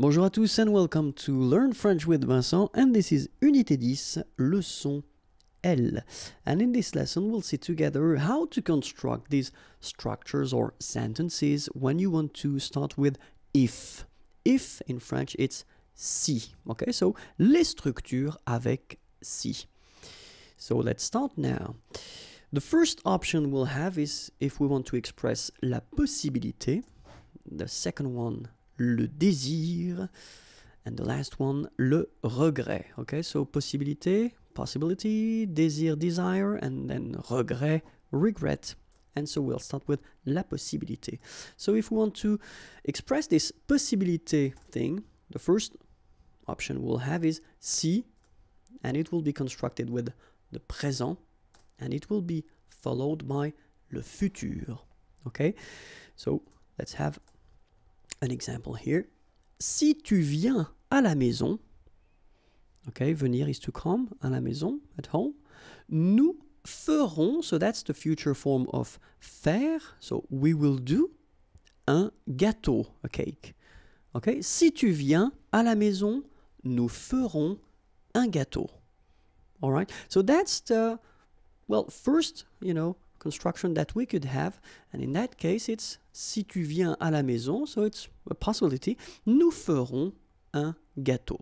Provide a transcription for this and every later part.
Bonjour à tous and welcome to Learn French with Vincent and this is Unité 10, leçon L. And in this lesson we'll see together how to construct these structures or sentences when you want to start with if. If in French it's si. Okay, so les structures avec si. So let's start now. The first option we'll have is if we want to express la possibilité. The second one le désir. And the last one, le regret. Okay, so possibilité, possibility, désir, desire, and then regret, regret. And so we'll start with la possibilité. So if we want to express this possibilité thing, the first option we'll have is si, and it will be constructed with the présent, and it will be followed by le futur. Okay, so let's have an example here. Si tu viens à la maison, ok, venir is to come, à la maison, at home, nous ferons, so that's the future form of faire, so we will do, un gâteau, a cake. ok. Si tu viens à la maison, nous ferons un gâteau. All right, so that's the, well, first, you know, construction that we could have. And in that case, it's si tu viens à la maison, so it's a possibility, nous ferons un gâteau.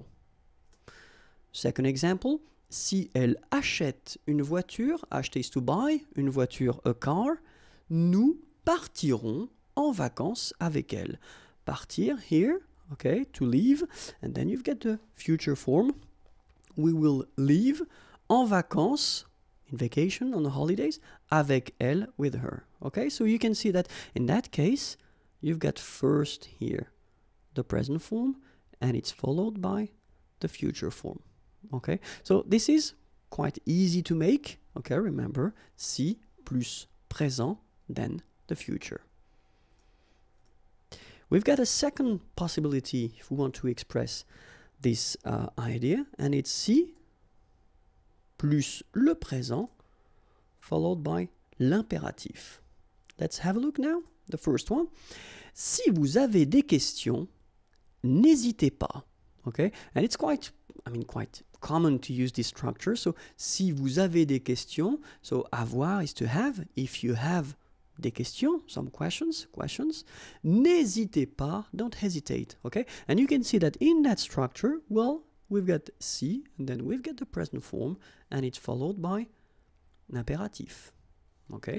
Second example, si elle achète une voiture, acheter is to buy, une voiture, a car, nous partirons en vacances avec elle. Partir, here, okay, to leave, and then you've got the future form. We will leave en vacances, in vacation, on the holidays, avec elle, with her. Okay, so you can see that in that case, you've got first here the present form and it's followed by the future form. Okay, so this is quite easy to make. Okay, remember, si plus présent then the future. We've got a second possibility if we want to express this uh, idea, and it's si plus le présent followed by l'impératif. Let's have a look now, the first one. Si vous avez des questions, n'hésitez pas. Okay? And it's quite, I mean, quite common to use this structure. So, si vous avez des questions, so avoir is to have. If you have des questions, some questions, questions, n'hésitez pas, don't hesitate. Okay? And you can see that in that structure, well, we've got si, and then we've got the present form, and it's followed by l'impératif OK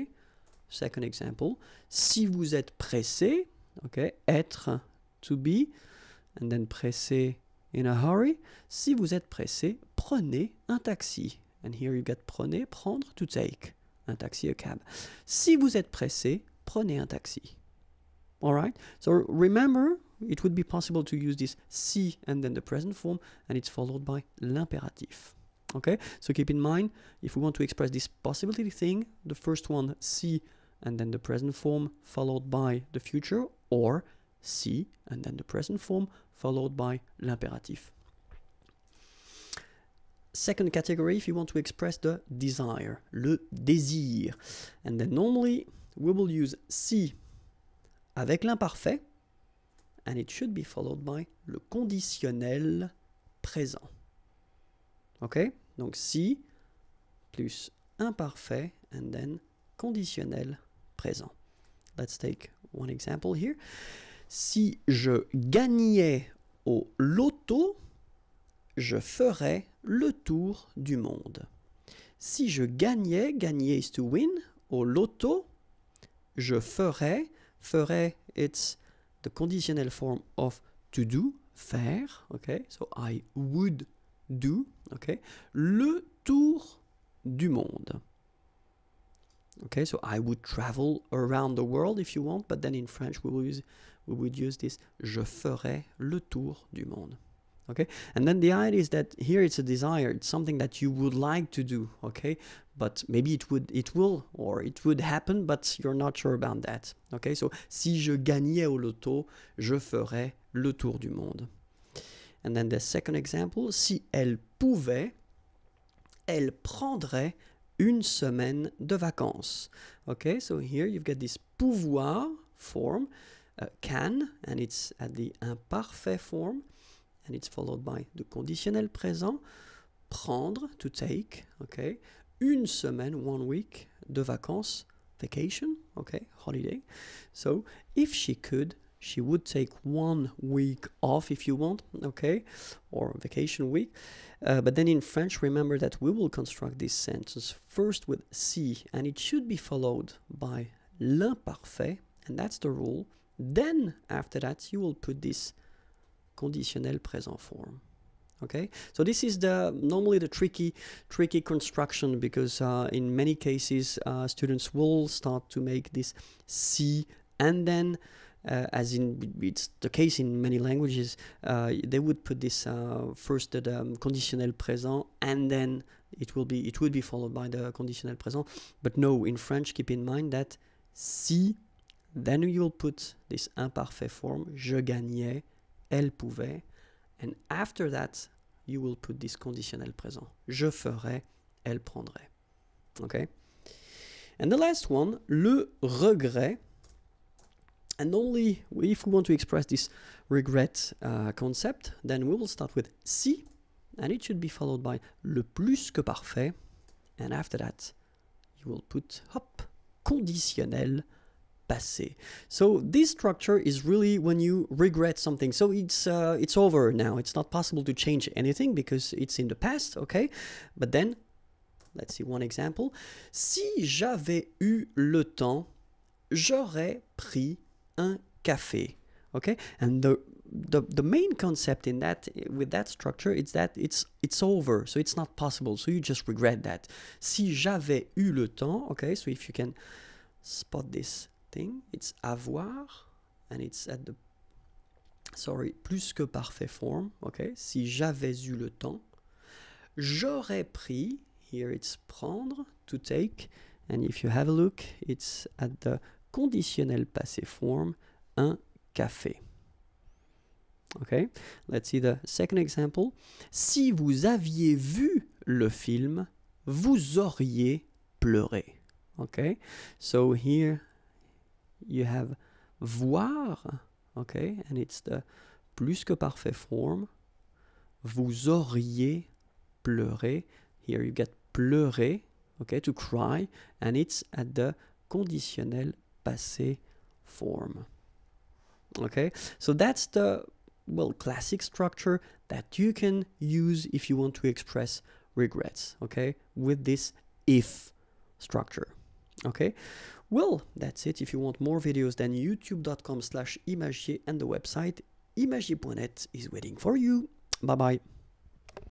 Second example. Si vous êtes pressé, OK Être, to be, and then pressé, in a hurry. Si vous êtes pressé, prenez un taxi. And here you get prenez, prendre, to take. Un taxi, a cab. Si vous êtes pressé, prenez un taxi. All right? So remember, it would be possible to use this si and then the present form, and it's followed by l'impératif. okay so keep in mind if we want to express this possibility thing the first one c and then the present form followed by the future or c and then the present form followed by l'imperatif second category if you want to express the desire le désir and then normally we will use c avec l'imparfait and it should be followed by le conditionnel présent OK Donc si plus imparfait and then conditionnel présent. Let's take one example here. Si je gagnais au loto, je ferais le tour du monde. Si je gagnais, gagner is to win, au loto, je ferais, ferais, it's the conditional form of to do, faire, okay? So I would do, okay, le tour du monde. Okay, so I would travel around the world if you want, but then in French we would use, we would use this je ferai le tour du monde. Okay, and then the idea is that here it's a desire, it's something that you would like to do, okay, but maybe it would, it will, or it would happen, but you're not sure about that. Okay, so si je gagnais au loto, je ferais le tour du monde. And then the second example, si elle pouvait, elle prendrait une semaine de vacances. Okay, so here you've got this pouvoir form, uh, can, and it's at the imparfait form, and it's followed by the conditionnel présent, prendre, to take, okay, une semaine, one week, de vacances, vacation, okay, holiday. So, if she could, she would take one week off if you want okay or vacation week uh, but then in French remember that we will construct this sentence first with si and it should be followed by l'imparfait and that's the rule then after that you will put this conditionnel present form okay so this is the normally the tricky tricky construction because uh, in many cases uh, students will start to make this c and then uh, as in it's the case in many languages, uh, they would put this uh, first the um, conditional présent and then it will be it would be followed by the conditional présent. But no, in French, keep in mind that si, then you'll put this imparfait form, je gagnais, elle pouvait, and after that you will put this conditional présent, je ferais, elle prendrait. Okay? And the last one, le regret. And only if we want to express this regret uh, concept, then we will start with si, and it should be followed by le plus que parfait, and after that, you will put hop, conditionnel, passé. So this structure is really when you regret something. So it's uh, it's over now. It's not possible to change anything because it's in the past, okay? But then, let's see one example. Si j'avais eu le temps, j'aurais pris un café. Okay, and the the, the main concept in that with that structure is that it's it's over so it's not possible so you just regret that si j'avais eu le temps okay so if you can spot this thing it's avoir and it's at the sorry plus que parfait form okay si j'avais eu le temps j'aurais pris here it's prendre to take and if you have a look it's at the conditionnel passé form, un café. Ok, let's see the second example. Si vous aviez vu le film, vous auriez pleuré. Ok, so here you have voir, ok, and it's the plus que parfait form. Vous auriez pleuré. Here you get pleuré, ok, to cry, and it's at the conditionnel passé form. Okay, so that's the well classic structure that you can use if you want to express regrets. Okay, with this if structure. Okay, well that's it. If you want more videos, then youtube.com/imagier and the website imagier.net is waiting for you. Bye bye.